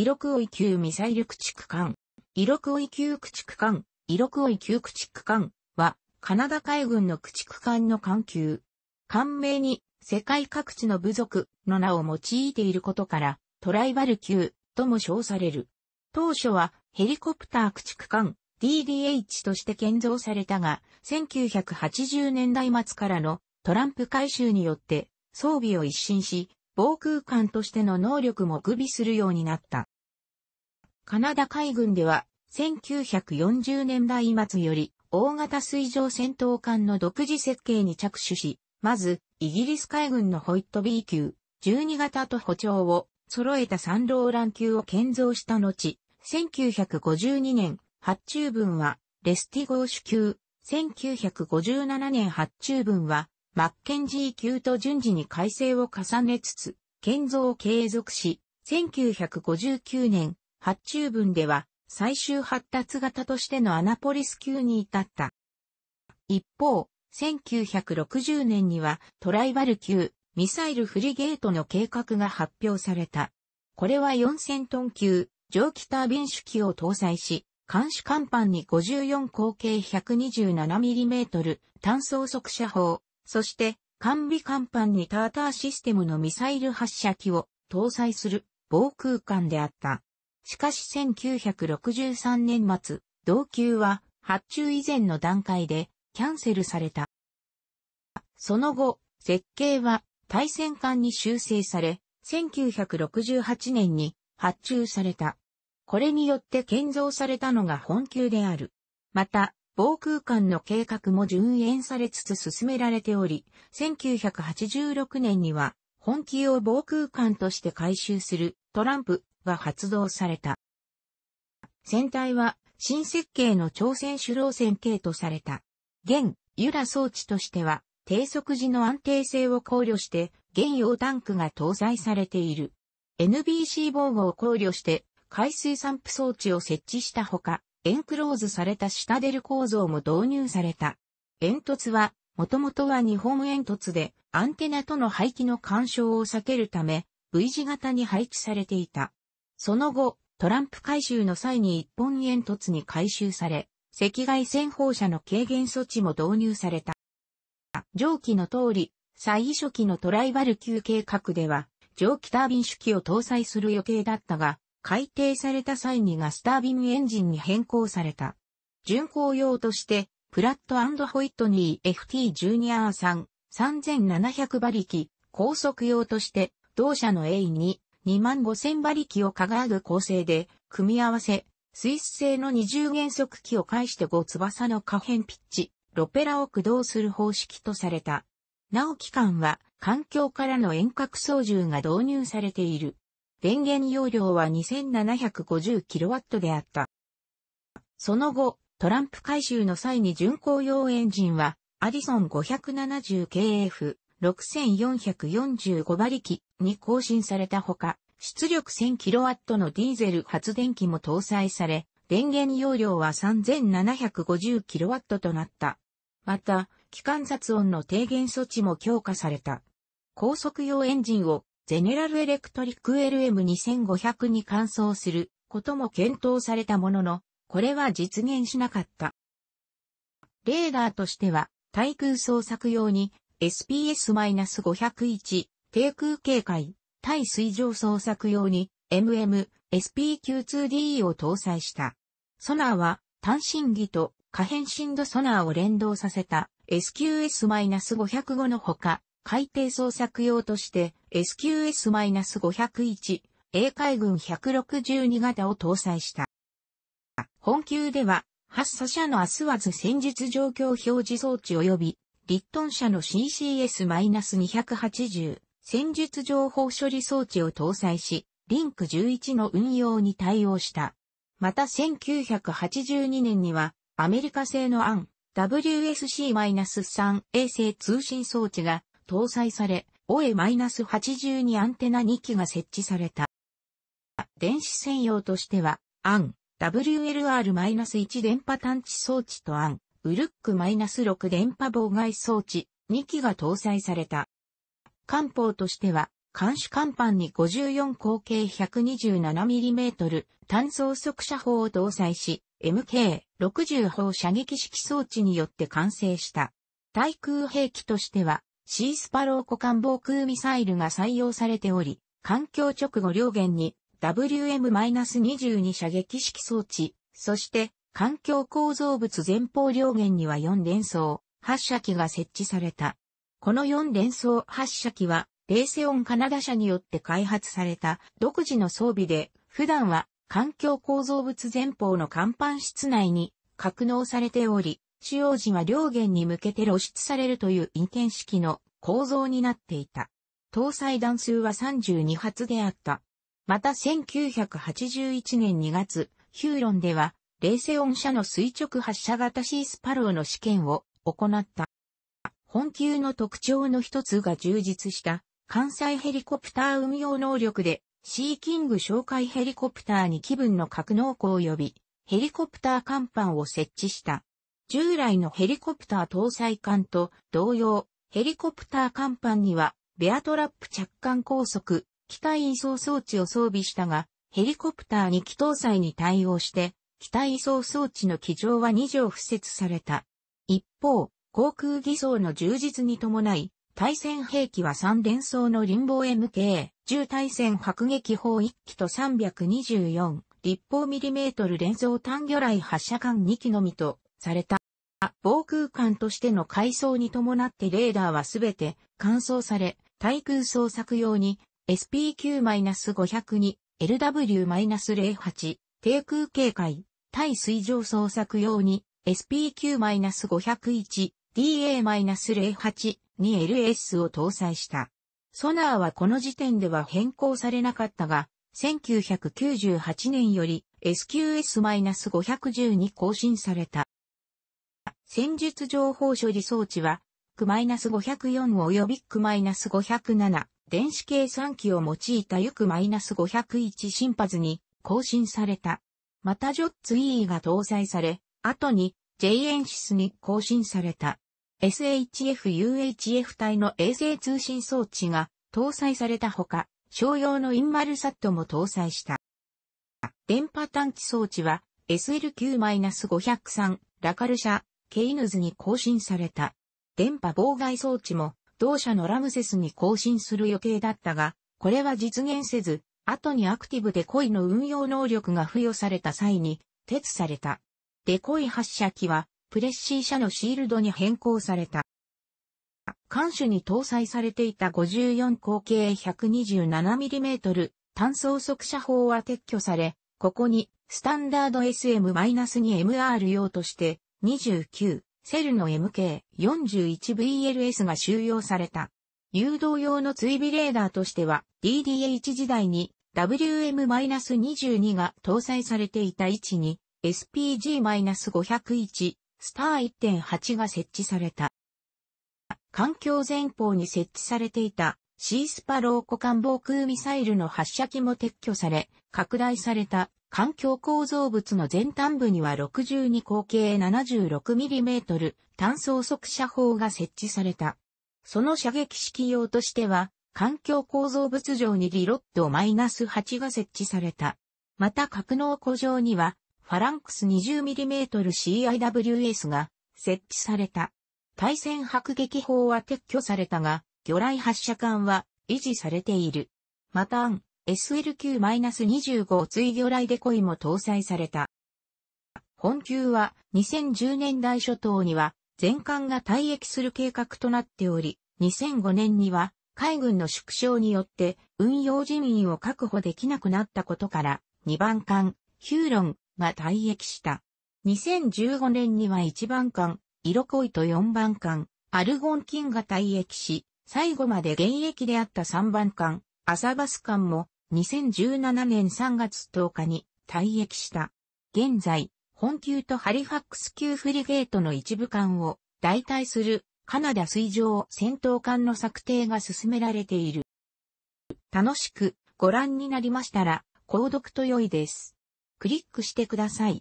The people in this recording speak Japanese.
イロクオイ級ミサイル駆逐艦。イロクオイ級駆逐艦、イロクオイ級駆逐艦は、カナダ海軍の駆逐艦の艦級。艦名に、世界各地の部族の名を用いていることから、トライバル級とも称される。当初は、ヘリコプター駆逐艦 DDH として建造されたが、1980年代末からのトランプ改修によって装備を一新し、防空艦としての能力も具備するようになった。カナダ海軍では、1940年代末より、大型水上戦闘艦の独自設計に着手し、まず、イギリス海軍のホイット B 級、12型と歩調を揃えたサンローラン級を建造した後、1952年、発注分は、レスティゴー主級、1957年発注分は、マッケンジー級と順次に改正を重ねつつ、建造を継続し、1959年、発注分では最終発達型としてのアナポリス級に至った。一方、1960年にはトライバル級ミサイルフリゲートの計画が発表された。これは4000トン級蒸気タービン主機を搭載し、監視甲板に54口径 127mm 単装速射砲、そして管備甲板にターターシステムのミサイル発射機を搭載する防空艦であった。しかし1963年末、同級は発注以前の段階でキャンセルされた。その後、設計は対戦艦に修正され、1968年に発注された。これによって建造されたのが本級である。また、防空艦の計画も順延されつつ進められており、1986年には本級を防空艦として改修するトランプが発動された。船体は新設計の朝鮮主導線系とされた。現、ユラ装置としては、低速時の安定性を考慮して、現用タンクが搭載されている。NBC 防護を考慮して、海水散布装置を設置したほか、エンクローズされた下出る構造も導入された。煙突は、もともとは日本煙突で、アンテナとの排気の干渉を避けるため、V 字型に配置されていた。その後、トランプ回収の際に一本煙突に回収され、赤外線放射の軽減措置も導入された。上記の通り、最初期のトライバル級計画では、蒸気タービン主機を搭載する予定だったが、改定された際にガスタービンエンジンに変更された。巡航用として、プラットホイットニー FT12R3 3700馬力、高速用として、同社の A2、2万5000馬力をかが構成で、組み合わせ、スイス製の二重減速機を介して5翼の可変ピッチ、ロペラを駆動する方式とされた。なお機関は、環境からの遠隔操縦が導入されている。電源容量は 2750kW であった。その後、トランプ回収の際に巡航用エンジンは、アディソン 570kF 6445馬力に更新されたほか、出力 1000kW のディーゼル発電機も搭載され、電源容量は 3750kW となった。また、機関雑音の低減措置も強化された。高速用エンジンをゼネラルエレクトリック LM2500 に換装することも検討されたものの、これは実現しなかった。レーダーとしては、対空捜索用に SPS-501、低空警戒、対水上捜索用に MM、s p q 2 d を搭載した。ソナーは単身儀と可変振度ソナーを連動させた SQS-505 のほか、海底捜索用として SQS-501、A 海軍162型を搭載した。本級では、発射者のアスワズ戦術状況表示装置及びリットン社の CCS-280 戦術情報処理装置を搭載し、リンク11の運用に対応した。また1982年には、アメリカ製のアン WSC-3 衛星通信装置が搭載され、o e 8 2アンテナ2機が設置された。電子専用としては、アン WLR-1 電波探知装置とアンウルック -6 電波妨害装置2機が搭載された。艦砲としては、監視艦板に54口径 127mm 単装速射砲を搭載し、MK60 砲射撃式装置によって完成した。対空兵器としては、シースパロー湖艦防空ミサイルが採用されており、環境直後両舷に WM-22 射撃式装置、そして環境構造物前方両舷には4連装発射機が設置された。この4連装発射機は、レーセオンカナダ社によって開発された独自の装備で、普段は環境構造物前方の甲板室内に格納されており、使用時は両舷に向けて露出されるという移転式の構造になっていた。搭載弾数は32発であった。また1981年2月、ヒューロンではレーセオン社の垂直発射型シースパローの試験を行った。本級の特徴の一つが充実した関西ヘリコプター運用能力でシーキング紹介ヘリコプターに気分の格納庫及びヘリコプター甲板を設置した。従来のヘリコプター搭載艦と同様、ヘリコプター甲板にはベアトラップ着艦高速、機体移送装置を装備したが、ヘリコプターに機搭載に対応して機体移送装置の機上は2乗付設された。一方、航空偽装の充実に伴い、対戦兵器は3連装の林防 MK、重対戦迫撃砲1機と324立方ミリメートル連装単魚雷発射管2機のみとされた。防空艦としての改装に伴ってレーダーはすべて乾燥され、対空捜索用に s p q 5 0 2 LW-08、低空警戒、対水上捜索用に SPQ-501、DA-08-2LS を搭載した。ソナーはこの時点では変更されなかったが、1998年より SQS-510 に更新された。戦術情報処理装置は、Q-504 及び Q-507 電子計算機を用いたゆく -501 新発に更新された。またジョッツ EE が搭載され、後に j エンシスに更新された。SHF-UHF 帯の衛星通信装置が搭載されたほか、商用のインマルサットも搭載した。電波探知装置は SLQ-503 ラカル社、ケイヌズに更新された。電波妨害装置も同社のラムセスに更新する予定だったが、これは実現せず、後にアクティブデコイの運用能力が付与された際に、鉄された。デコイ発射機は、プレッシー社のシールドに変更された。艦首に搭載されていた54口径 127mm 単装速射砲は撤去され、ここにスタンダード SM-2MR 用として29セルの MK41VLS が収容された。誘導用の追尾レーダーとしては DDH 時代に WM-22 が搭載されていた位置に SPG-501 スター1.8が設置された。環境前方に設置されていたシースパローコ艦防空ミサイルの発射機も撤去され、拡大された環境構造物の前端部には62口径 76mm 単装速射砲が設置された。その射撃式用としては、環境構造物上にリロットマイナス -8 が設置された。また格納庫上には、ファランクス 20mmCIWS が設置された。対戦迫撃砲は撤去されたが、魚雷発射管は維持されている。また、SLQ-25 追魚雷デコイも搭載された。本級は2010年代初頭には全艦が退役する計画となっており、2005年には海軍の縮小によって運用人員を確保できなくなったことから2番艦ヒューロンが退役した。2015年には1番艦イロコイと4番艦アルゴンキンが退役し、最後まで現役であった3番艦アサバス艦も2017年3月10日に退役した。現在、本級とハリファックス級フリゲートの一部艦を代替するカナダ水上戦闘艦の策定が進められている。楽しくご覧になりましたら、購読と良いです。クリックしてください。